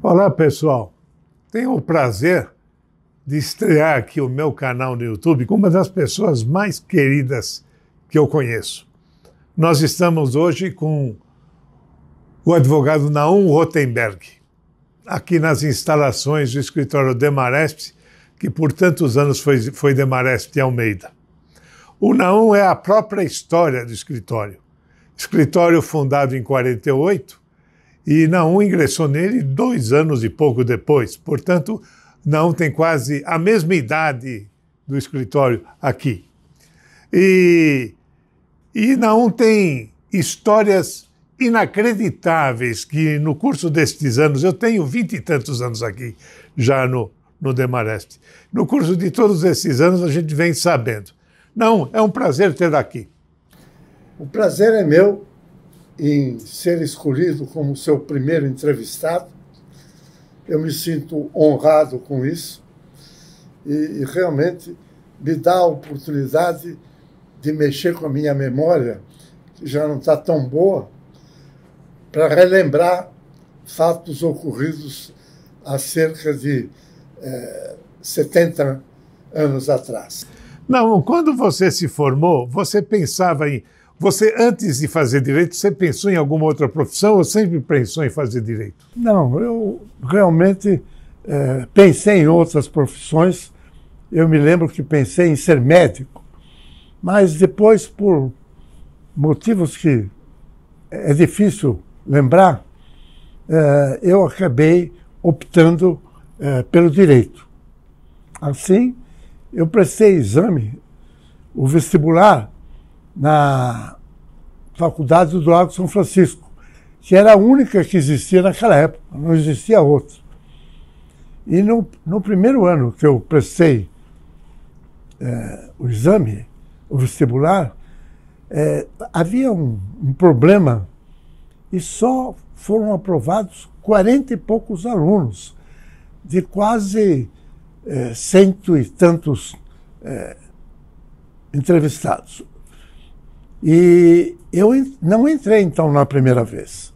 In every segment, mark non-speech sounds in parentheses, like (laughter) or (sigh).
Olá pessoal, tenho o prazer de estrear aqui o meu canal no YouTube com uma das pessoas mais queridas que eu conheço. Nós estamos hoje com o advogado Naum Rotenberg aqui nas instalações do escritório Demaresp, que por tantos anos foi, foi Demaresp de Almeida. O Naum é a própria história do escritório. Escritório fundado em 48 e Naum ingressou nele dois anos e pouco depois. Portanto, Naum tem quase a mesma idade do escritório aqui. E, e Naum tem histórias inacreditáveis que no curso destes anos, eu tenho vinte e tantos anos aqui já no, no Demarest, no curso de todos esses anos a gente vem sabendo. Não, é um prazer ter aqui. O prazer é meu em ser escolhido como seu primeiro entrevistado. Eu me sinto honrado com isso e, e realmente me dá a oportunidade de mexer com a minha memória, que já não está tão boa, para relembrar fatos ocorridos há cerca de eh, 70 anos atrás. Não, quando você se formou, você pensava em. Você, antes de fazer direito, você pensou em alguma outra profissão ou sempre pensou em fazer direito? Não, eu realmente eh, pensei em outras profissões. Eu me lembro que pensei em ser médico, mas depois, por motivos que é difícil lembrar, eh, eu acabei optando eh, pelo direito. Assim, eu prestei exame, o vestibular, na Faculdade do Lago São Francisco, que era a única que existia naquela época, não existia outra. E no, no primeiro ano que eu prestei eh, o exame, o vestibular, havia um, um problema e só foram aprovados 40 e poucos alunos, de quase eh, cento e tantos eh, entrevistados. E eu não entrei, então, na primeira vez.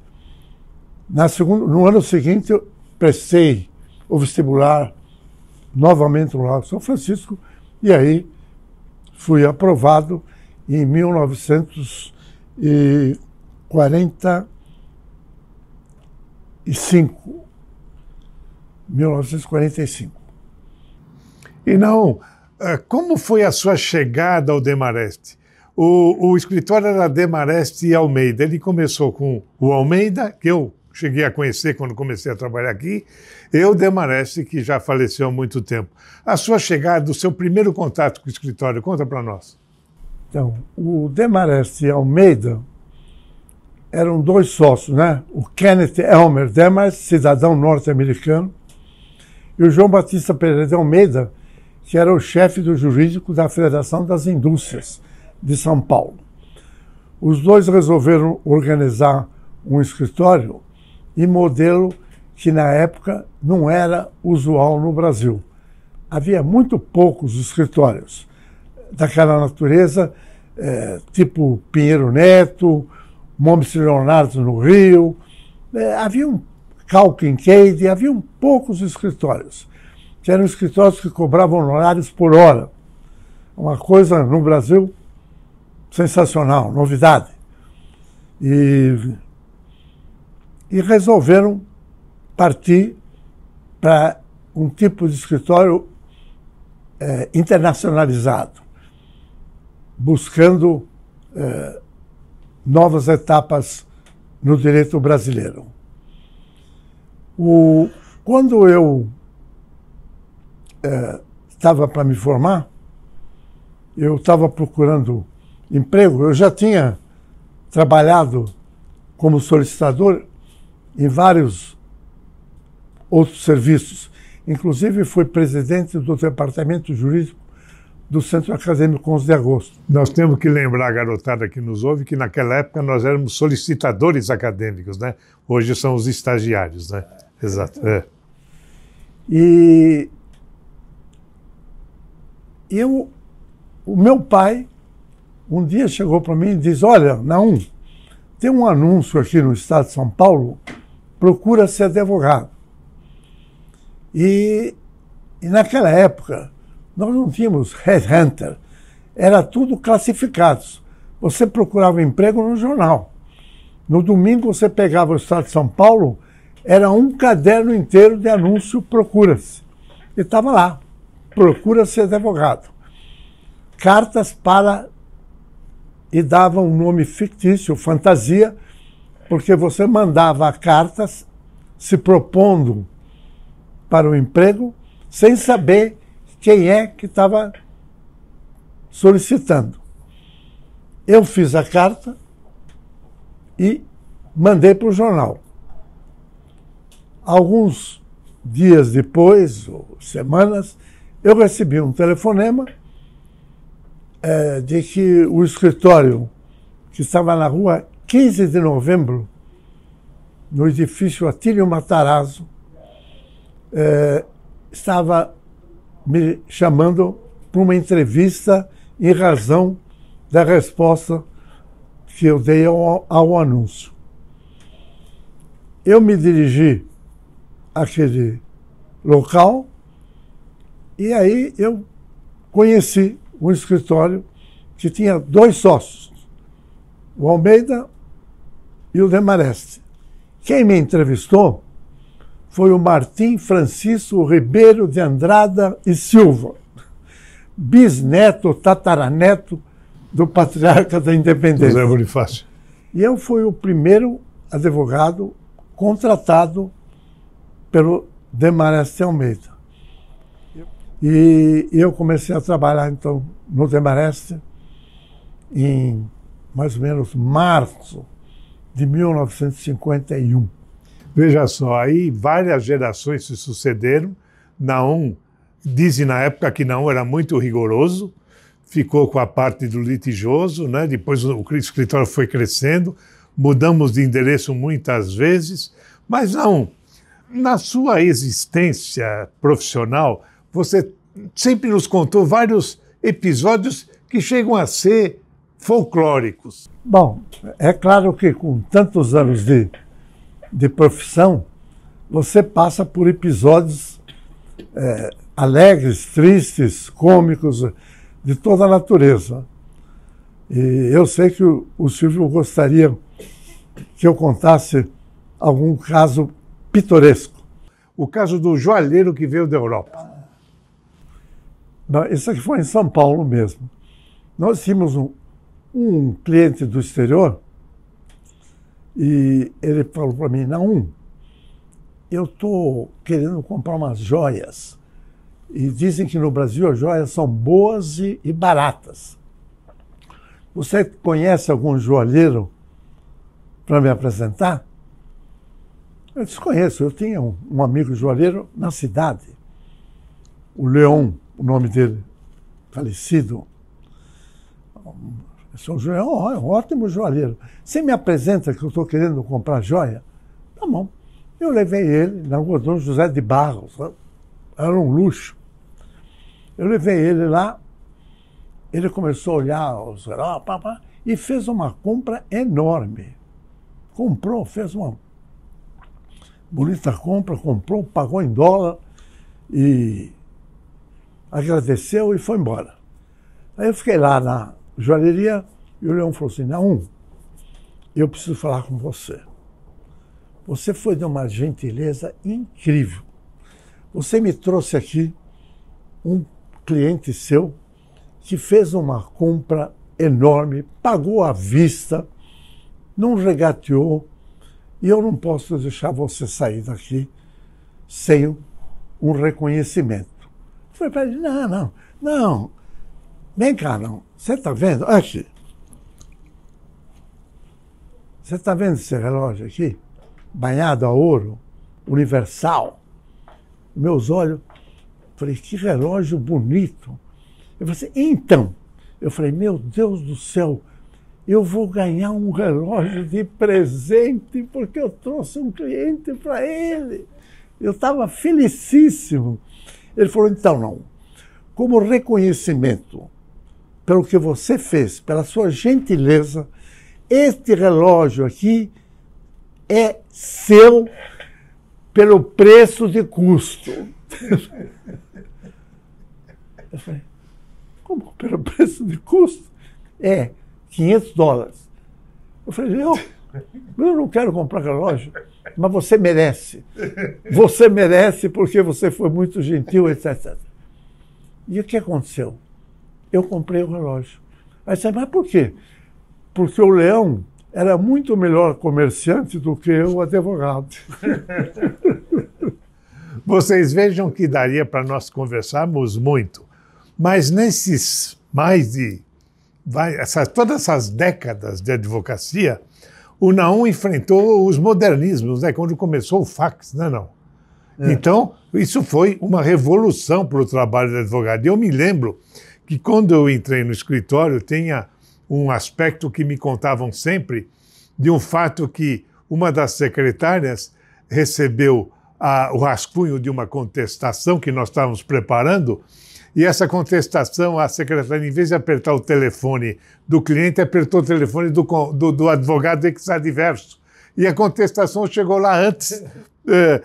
Na segunda, no ano seguinte, eu prestei o vestibular novamente no Lago São Francisco e aí fui aprovado em 1940 1945. E não, é, como foi a sua chegada ao Demarest? O, o escritório era Demarest e Almeida. Ele começou com o Almeida, que eu cheguei a conhecer quando comecei a trabalhar aqui, eu Demareste, que já faleceu há muito tempo. A sua chegada, o seu primeiro contato com o escritório, conta para nós. Então, o Demareste Almeida eram dois sócios, né? O Kenneth Elmer Demers, cidadão norte-americano, e o João Batista Pereira de Almeida, que era o chefe do jurídico da Federação das Indústrias de São Paulo. Os dois resolveram organizar um escritório e modelo que na época não era usual no Brasil. Havia muito poucos escritórios daquela natureza, é, tipo Pinheiro Neto, Momes Leonardo no Rio, é, havia um Cal Kincaid, havia um poucos escritórios, que eram escritórios que cobravam honorários por hora. Uma coisa no Brasil sensacional, novidade. E, e resolveram partir para um tipo de escritório é, internacionalizado, buscando é, novas etapas no direito brasileiro. O, quando eu eh, estava é, para me formar, eu estava procurando emprego. Eu já tinha trabalhado como solicitador em vários outros serviços. Inclusive, fui presidente do departamento jurídico do Centro Acadêmico 11 de Agosto. Nós temos que lembrar, garotada que nos ouve, que naquela época nós éramos solicitadores acadêmicos, né? Hoje são os estagiários, né? Exato. É. E eu, o meu pai, um dia chegou para mim e disse: Olha, Naum, tem um anúncio aqui no estado de São Paulo, procura ser advogado. E, e naquela época, nós não tínhamos headhunter, era tudo classificados. Você procurava emprego no jornal. No domingo você pegava o Estado de São Paulo, era um caderno inteiro de anúncio procura-se. E estava lá, procura-se advogado. Cartas para e dava um nome fictício, fantasia, porque você mandava cartas se propondo para o emprego sem saber quem é que estava solicitando. Eu fiz a carta e mandei para o jornal. Alguns dias depois, ou semanas, eu recebi um telefonema é, de que o escritório que estava na rua 15 de novembro, no edifício Atílio Matarazzo, é, estava me chamando para uma entrevista em razão da resposta que eu dei ao, ao anúncio. Eu me dirigi àquele local e aí eu conheci um escritório que tinha dois sócios, o Almeida e o Demareste. Quem me entrevistou foi o Martim Francisco Ribeiro de Andrada e Silva, bisneto, tataraneto do patriarca da Independência. José Bonifácio. E eu fui o primeiro advogado contratado pelo Demarest Almeida. E eu comecei a trabalhar, então, no Demarest em mais ou menos março de 1951. Veja só, aí várias gerações se sucederam. Naum, dizem na época que Naum era muito rigoroso, ficou com a parte do litigioso, né? depois o escritório foi crescendo, mudamos de endereço muitas vezes, mas Naum, na sua existência profissional, você sempre nos contou vários episódios que chegam a ser folclóricos. Bom, é claro que com tantos anos de de profissão, você passa por episódios é, alegres, tristes, cômicos, de toda a natureza. E eu sei que o, o Silvio gostaria que eu contasse algum caso pitoresco. O caso do joalheiro que veio da Europa. Não, isso aqui foi em São Paulo mesmo. Nós tínhamos um, um cliente do exterior e ele falou para mim, não, eu estou querendo comprar umas joias. E dizem que no Brasil as joias são boas e, baratas. Você conhece algum joalheiro para me apresentar? Eu desconheço. Eu tinha um, um amigo joalheiro na cidade, o Leão, o nome dele, falecido, são João é, é um ótimo joalheiro. Você me apresenta que eu estou querendo comprar joia? Tá bom. Eu levei ele na rua Dom José de Barros, era um luxo. Eu levei ele lá, ele começou a olhar os e fez uma compra enorme. Comprou, fez uma bonita compra, comprou, pagou em dólar e agradeceu e foi embora. Aí eu fiquei lá na, joalheria. E o Leão falou assim: Não, eu preciso falar com você. Você foi de uma gentileza incrível. Você me trouxe aqui um cliente seu que fez uma compra enorme, pagou à vista, não regateou, e eu não posso deixar você sair daqui sem um reconhecimento. Foi falei para ele: não, não, não, Vem cá, não. Você está vendo? Aqui. Você está vendo esse relógio aqui? Banhado a ouro, universal. Meus olhos, falei, que relógio bonito. Eu falei, assim, então. Eu falei, meu Deus do céu, eu vou ganhar um relógio de presente porque eu trouxe um cliente para ele. Eu estava felicíssimo. Ele falou, então não. Como reconhecimento pelo que você fez, pela sua gentileza. Este relógio aqui é seu pelo preço de custo. Eu falei, como pelo preço de custo? É, 500 dólares. Eu falei, eu, eu não quero comprar relógio, mas você merece. Você merece porque você foi muito gentil, etc. E o que aconteceu? eu comprei o relógio. Aí você, mas por quê? Porque o leão era muito melhor comerciante do que o advogado. (laughs) Vocês vejam que daria para nós conversarmos muito, mas nesses mais de vai, essas, todas essas décadas de advocacia, o Naum enfrentou os modernismos, né? Quando começou o fax, né, não? É. Então isso foi uma revolução para o trabalho da advogado. Eu me lembro que quando eu entrei no escritório tinha um aspecto que me contavam sempre de um fato que uma das secretárias recebeu a, o rascunho de uma contestação que nós estávamos preparando e essa contestação, a secretária, em vez de apertar o telefone do cliente, apertou o telefone do, do, do advogado exadverso. E a contestação chegou lá antes, uh,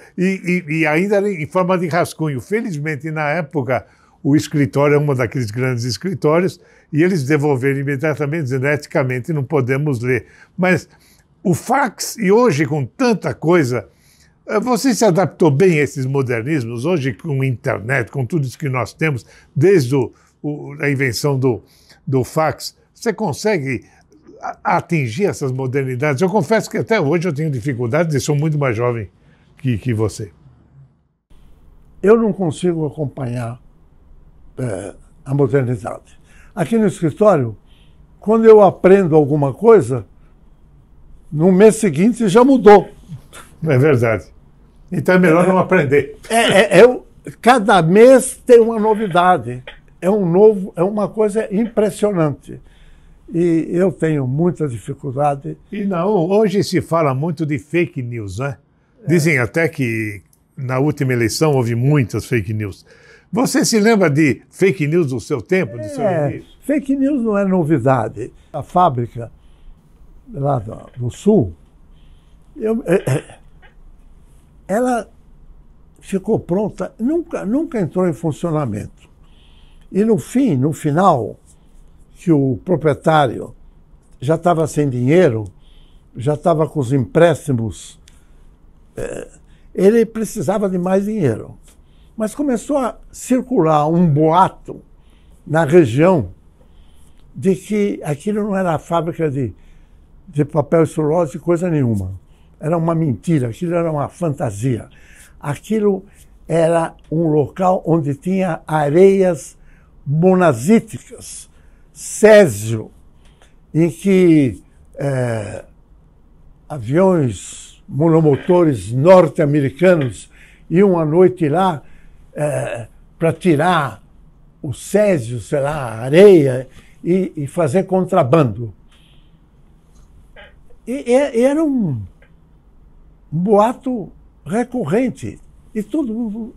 (laughs) e, e, e, ainda em forma de rascunho. Felizmente, na época, o escritório é um daqueles grandes escritórios, e eles devolveram imediatamente, dizendo eticamente não podemos ler. Mas o fax, e hoje com tanta coisa, eh, você se adaptou bem a esses modernismos, hoje com internet, com tudo isso que nós temos, desde o, o, a invenção do, do fax, você consegue atingir essas modernidades? Eu confesso que até hoje eu tenho dificuldades e sou muito mais jovem que, que você. Eu não consigo acompanhar é, eh, a modernidade. Aqui no escritório, quando eu aprendo alguma coisa, no mês seguinte já mudou. É verdade. Então é melhor é, não aprender. É, é, é, cada mês tem uma novidade. É um novo, é uma coisa impressionante. E eu tenho muita dificuldade. E não, hoje se fala muito de fake news, né? Dizem até que na última eleição houve muitas fake news. Você se lembra de fake news do seu tempo, do é, seu Fake news não é novidade. A fábrica lá no sul, eu, é, é, ela ficou pronta, nunca, nunca entrou em funcionamento. E no fim, no final, que o proprietário já estava sem dinheiro, já estava com os empréstimos, é, ele precisava de mais dinheiro. Mas começou a circular um boato na região de que aquilo não era fábrica de, de papel celulose, coisa nenhuma. Era uma mentira, aquilo era uma fantasia. Aquilo era um local onde tinha areias monazíticas, césio, em que é, aviões monomotores norte-americanos iam à noite lá é, para tirar o césio, sei lá, areia e, e fazer contrabando. E, e era um, um boato recorrente e todo mundo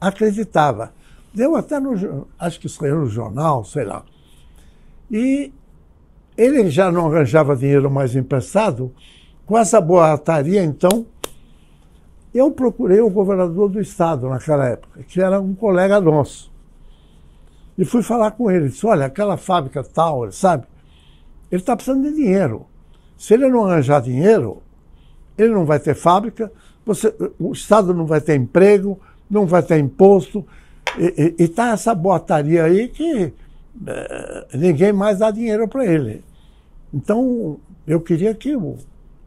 acreditava. Deu até no, acho que saiu no jornal, sei lá. E ele já não arranjava dinheiro mais emprestado. Com essa boataria, então, eu procurei o governador do estado naquela época, que era um colega nosso. E fui falar com ele. Disse: olha, aquela fábrica tal, sabe? Ele está precisando de dinheiro. Se ele não arranjar dinheiro, ele não vai ter fábrica, você, o Estado não vai ter emprego, não vai ter imposto. E está essa boataria aí que é, ninguém mais dá dinheiro para ele. Então, eu queria que o,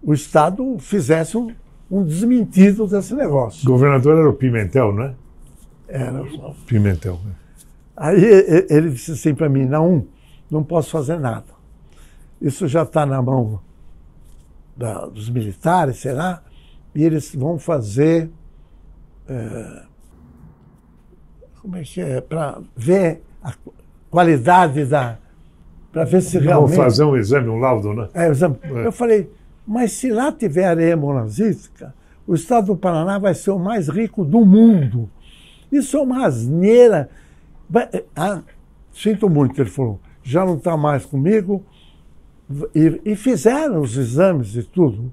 o Estado fizesse um, um desmentido desse negócio. O governador era o Pimentel, não é? Era. O Pimentel. Né? Aí ele disse assim para mim: não, não posso fazer nada. Isso já está na mão da, dos militares, será? E eles vão fazer. É, como é que é? Para ver a qualidade da. Para ver se realmente. Vão fazer um exame, um laudo, né? É, exame. É. Eu falei, mas se lá tiver areia monazítica, o estado do Paraná vai ser o mais rico do mundo. Isso é uma asneira. Eh, ah, sinto muito, ele falou, já não está mais comigo. E, e, fizeram os exames e tudo.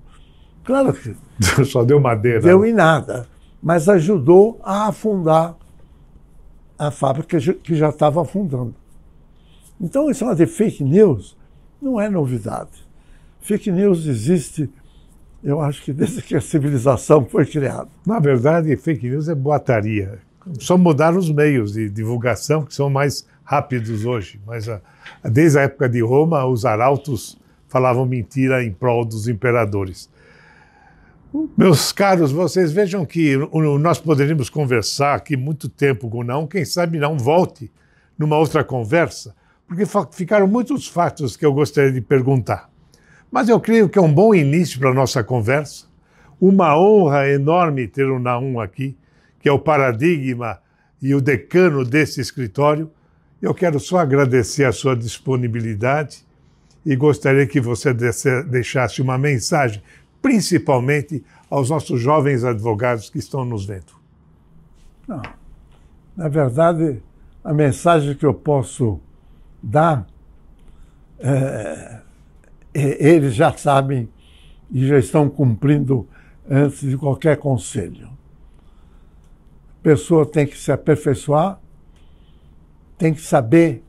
Claro que. (laughs) Só deu madeira. Deu né? em nada. Mas ajudou a afundar a fábrica que já estava afundando. Então, isso é de fake news não é novidade. Fake news existe, eu acho que desde que a civilização foi criada. Na verdade, fake news é boataria. Só mudaram os meios de divulgação, que são mais rápidos hoje. Mas ah, desde a época de Roma, os arautos falavam mentira em prol dos imperadores. Meus caros, vocês vejam que nós poderíamos conversar aqui muito tempo com não, quem sabe não volte numa outra conversa, porque ficaram muitos fatos que eu gostaria de perguntar. Mas eu creio que é um bom início para a nossa conversa. Uma honra enorme ter o Naum aqui, que é o paradigma e o decano desse escritório. Eu quero só agradecer a sua disponibilidade e gostaria que você deixasse uma mensagem, principalmente aos nossos jovens advogados que estão nos vendo. Não. Na verdade, a mensagem que eu posso dar é, eles já sabem e já estão cumprindo antes de qualquer conselho. A pessoa tem que se aperfeiçoar, tem que saber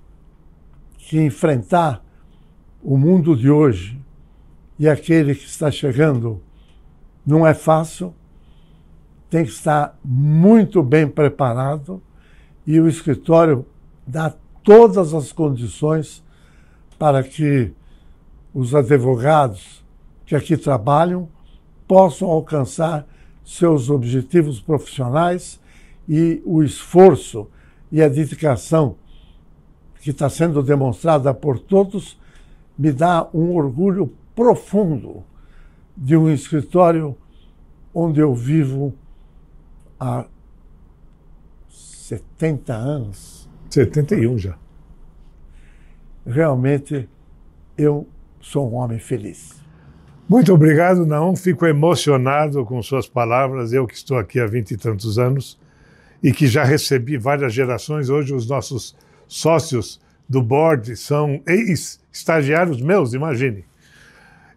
que enfrentar o mundo de hoje e aquele que está chegando não é fácil, tem que estar muito bem preparado e o escritório dá todas as condições para que os advogados que aqui trabalham possam alcançar seus objetivos profissionais e o esforço e a dedicação que está sendo demonstrada por todos me dá um orgulho profundo de um escritório onde eu vivo há 70 anos. 71 já. Realmente eu sou um homem feliz. Muito obrigado, Naon. Fico emocionado com suas palavras. Eu que estou aqui há vinte e tantos anos e que já recebi várias gerações. Hoje, os nossos sócios do board são ex-estagiários meus, imagine.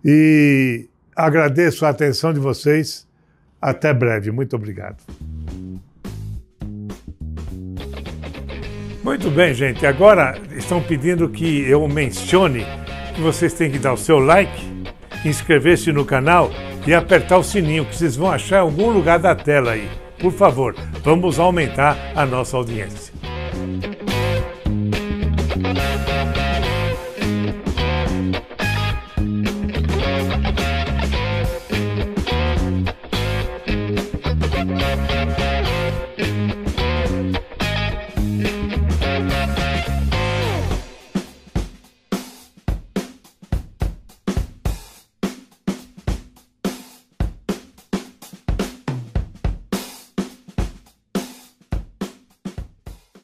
E agradeço a atenção de vocês. Até breve. Muito obrigado. Muito bem, gente. Agora estão pedindo que eu mencione que vocês têm que dar o seu like, inscrever-se no canal e apertar o sininho que vocês vão achar em algum lugar da tela aí. Por favor, vamos aumentar a nossa audiência.